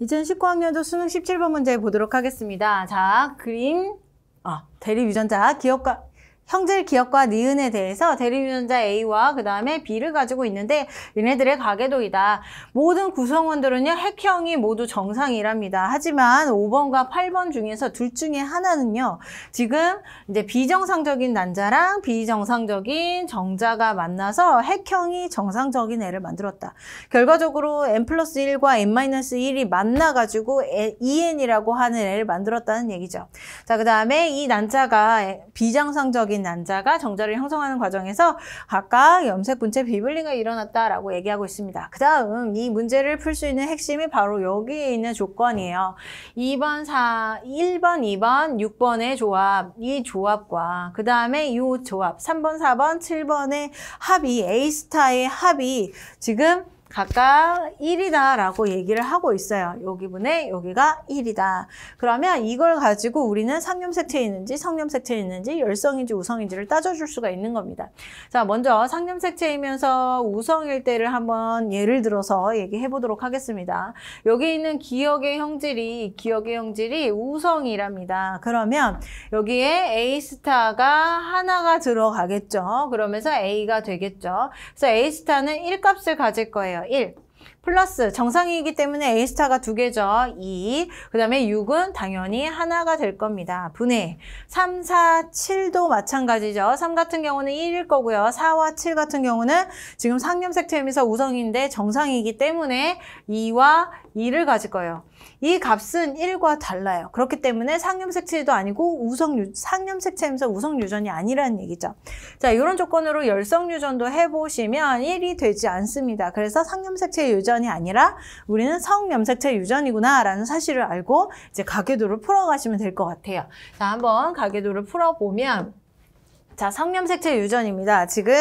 2019학년도 수능 17번 문제 보도록 하겠습니다. 자, 그림, 아, 대립 유전자 기억과 형질 기업과 니은에 대해서 대리운전자 A와 그 다음에 B를 가지고 있는데 얘네들의 가계도이다. 모든 구성원들은요 핵형이 모두 정상이랍니다. 하지만 5번과 8번 중에서 둘 중에 하나는요 지금 이제 비정상적인 난자랑 비정상적인 정자가 만나서 핵형이 정상적인 애를 만들었다. 결과적으로 n 플러스 1과 n 마이너스 1이 만나가지고 EN이라고 하는 애를 만들었다는 얘기죠. 자그 다음에 이 난자가 비정상적인 적인 난자가 정자를 형성하는 과정에서 각각 염색, 분체, 비블리가 일어났다라고 얘기하고 있습니다. 그 다음 이 문제를 풀 수 있는 핵심이 바로 여기에 있는 조건이에요. 2번, 4, 1번, 2번, 6번의 조합, 이 조합과 그 다음에 이 조합, 3번, 4번, 7번의 합이 A스타의 합이 지금 각각 1이다 라고 얘기를 하고 있어요. 여기 분의 여기가 1이다. 그러면 이걸 가지고 우리는 상념색체에 있는지 성념색체에 있는지 열성인지 우성인지를 따져줄 수가 있는 겁니다. 자 먼저 상념색체이면서 우성일 때를 한번 예를 들어서 얘기해 보도록 하겠습니다. 여기 있는 기억의 형질이 기억의 형질이 우성이랍니다. 그러면 여기에 A스타가 하나가 들어가겠죠. 그러면서 A가 되겠죠. 그래서 A스타는 1값을 가질 거예요. 1. 플러스 정상이기 때문에 A스타가 두 개죠. 2. 그 다음에 6은 당연히 하나가 될 겁니다. 분해. 3, 4, 7도 마찬가지죠. 3 같은 경우는 1일 거고요. 4와 7 같은 경우는 지금 상염색 트임에서 우성인데 정상이기 때문에 2와 2를 가질 거예요. 이 값은 1과 달라요. 그렇기 때문에 상염색체도 아니고 우성 상염색체에서 우성유전이 아니라는 얘기죠. 자, 이런 조건으로 열성유전도 해보시면 1이 되지 않습니다. 그래서 상염색체 유전 유전이 아니라 우리는 성염색체 유전이구나라는 사실을 알고 이제 가계도를 풀어가시면 될 것 같아요. 자, 한번 가계도를 풀어보면 자, 성염색체 유전입니다. 지금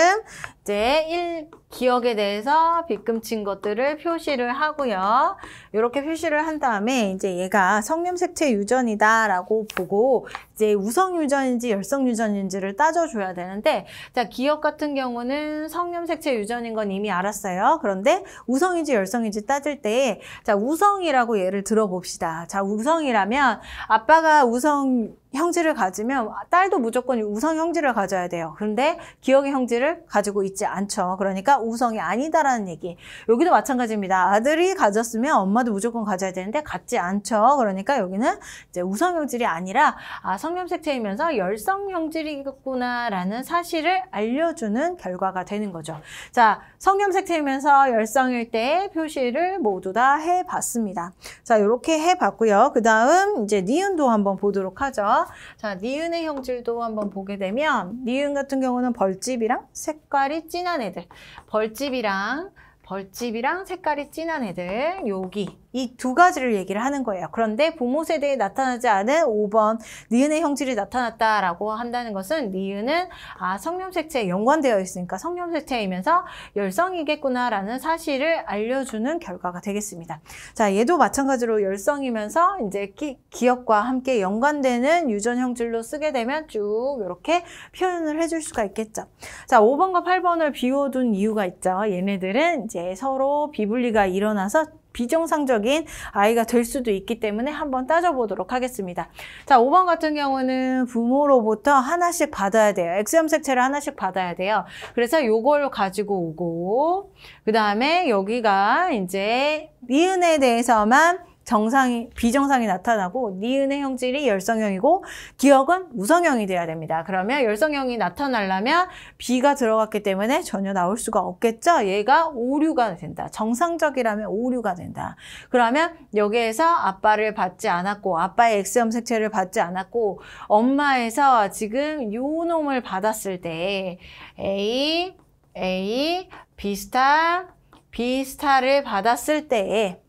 제1 기억에 대해서 빗금친 것들을 표시를 하고요. 이렇게 표시를 한 다음에 이제 얘가 성염색체 유전이다라고 보고 이제 우성 유전인지 열성 유전인지를 따져줘야 되는데 자 기억 같은 경우는 성염색체 유전인 건 이미 알았어요. 그런데 우성인지 열성인지 따질 때 자 우성이라고 예를 들어봅시다. 자 우성이라면 아빠가 우성 형질를 가지면 딸도 무조건 우성 형질를 가져야 돼요. 그런데 기억의 형질를 가지고 있 있지 않죠. 그러니까 우성이 아니다라는 얘기. 여기도 마찬가지입니다. 아들이 가졌으면 엄마도 무조건 가져야 되는데 갖지 않죠. 그러니까 여기는 이제 우성 형질이 아니라 아, 성염색체이면서 열성 형질이겠구나라는 사실을 알려주는 결과가 되는 거죠. 자, 성염색체이면서 열성일 때 표시를 모두 다 해봤습니다. 자, 이렇게 해봤고요. 그 다음 이제 니은도 한번 보도록 하죠. 자, 니은의 형질도 한번 보게 되면 니은 같은 경우는 벌집이랑 색깔이 진한 애들 벌집이랑 벌집이랑 색깔이 진한 애들 여기 이두 가지를 얘기를 하는 거예요. 그런데 부모 세대에 나타나지 않은 5번 니은의 형질이 나타났다라고 한다는 것은 니은은 아 성염색체에 연관되어 있으니까 성염색체이면서 열성이겠구나라는 사실을 알려주는 결과가 되겠습니다. 자 얘도 마찬가지로 열성이면서 이제 기, 기억과 함께 연관되는 유전 형질로 쓰게 되면 쭉 이렇게 표현을 해줄 수가 있겠죠. 자 5번과 8번을 비워둔 이유가 있죠. 얘네들은 이제 서로 비분리가 일어나서 비정상적인 아이가 될 수도 있기 때문에 한번 따져보도록 하겠습니다. 자, 5번 같은 경우는 부모로부터 하나씩 받아야 돼요. 엑스염색체를 하나씩 받아야 돼요. 그래서 요걸 가지고 오고 그 다음에 여기가 이제 니은에 대해서만 정상이 비정상이 나타나고 니은의 형질이 열성형이고 기억은 우성형이 돼야 됩니다. 그러면 열성형이 나타나려면 비가 들어갔기 때문에 전혀 나올 수가 없겠죠. 얘가 오류가 된다. 정상적이라면 오류가 된다. 그러면 여기에서 아빠를 받지 않았고 아빠의 X염 색채를 받지 않았고 엄마에서 지금 요 놈을 받았을 때 A, A, 비스타비스타를 받았을 때에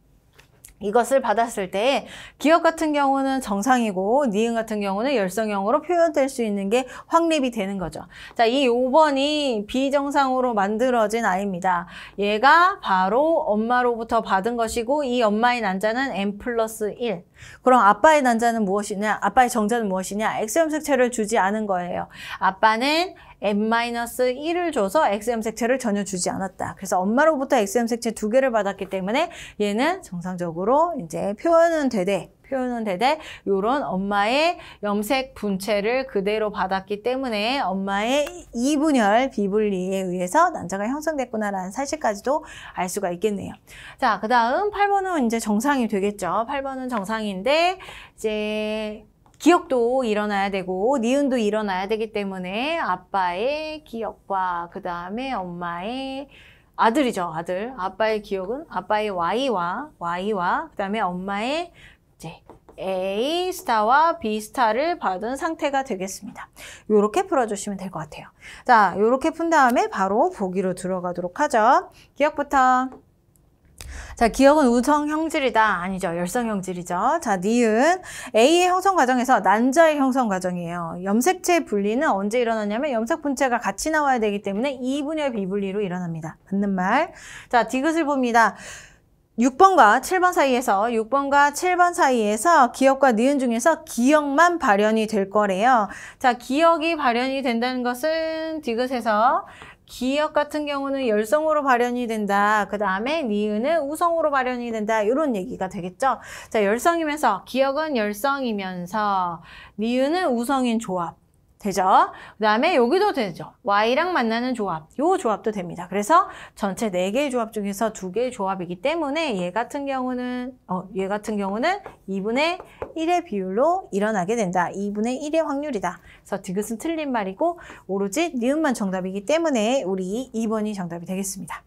이것을 받았을 때기억 같은 경우는 정상이고 니은 같은 경우는 열성형으로 표현될 수 있는 게 확립이 되는 거죠. 자, 이 5번이 비정상으로 만들어진 아이입니다. 얘가 바로 엄마로부터 받은 것이고 이 엄마의 난자는 n 플러스 1. 그럼 아빠의 난자는 무엇이냐? 아빠의 정자는 무엇이냐? X염색체를 주지 않은 거예요. 아빠는 n-1을 줘서 xm 색체를 전혀 주지 않았다. 그래서 엄마로부터 xm 색체두 개를 받았기 때문에 얘는 정상적으로 이제 표현은 되되 표현은 되되 이런 엄마의 염색 분체를 그대로 받았기 때문에 엄마의 이분열 비분리에 의해서 난자가 형성됐구나라는 사실까지도 알 수가 있겠네요. 자, 그 다음 8번은 이제 정상이 되겠죠. 8번은 정상인데 이제 기억도 일어나야 되고 니은도 일어나야 되기 때문에 아빠의 기억과 그 다음에 엄마의 아들이죠 아들 아빠의 기억은 아빠의 Y와 Y와 그 다음에 엄마의 이제 A 스타와 B 스타를 받은 상태가 되겠습니다. 이렇게 풀어주시면 될 것 같아요. 자, 이렇게 푼 다음에 바로 보기로 들어가도록 하죠. 기억부터 자, 기억은 우성 형질이다. 아니죠. 열성 형질이죠. 자, 니은. A의 형성 과정에서 난자의 형성 과정이에요. 염색체 분리는 언제 일어나냐면 염색 분체가 같이 나와야 되기 때문에 2분열 비분리로 일어납니다. 맞는 말. 자, 디귿을 봅니다. 6번과 7번 사이에서 6번과 7번 사이에서 기억과 니은 중에서 기억만 발현이 될 거래요. 자, 기억이 발현이 된다는 것은 디귿에서 기역 같은 경우는 열성으로 발현이 된다. 그 다음에 니은은 우성으로 발현이 된다. 이런 얘기가 되겠죠. 자, 열성이면서 기역은 열성이면서 니은은 우성인 조합. 되죠. 그 다음에 여기도 되죠. y랑 만나는 조합, 요 조합도 됩니다. 그래서 전체 네개의 조합 중에서 두개의 조합이기 때문에 얘 같은 경우는 어, 얘 같은 경우는 2분의 1의 비율로 일어나게 된다. 2분의 1의 확률이다. 그래서 디귿은 틀린 말이고 오로지 니은만 정답이기 때문에 우리 2번이 정답이 되겠습니다.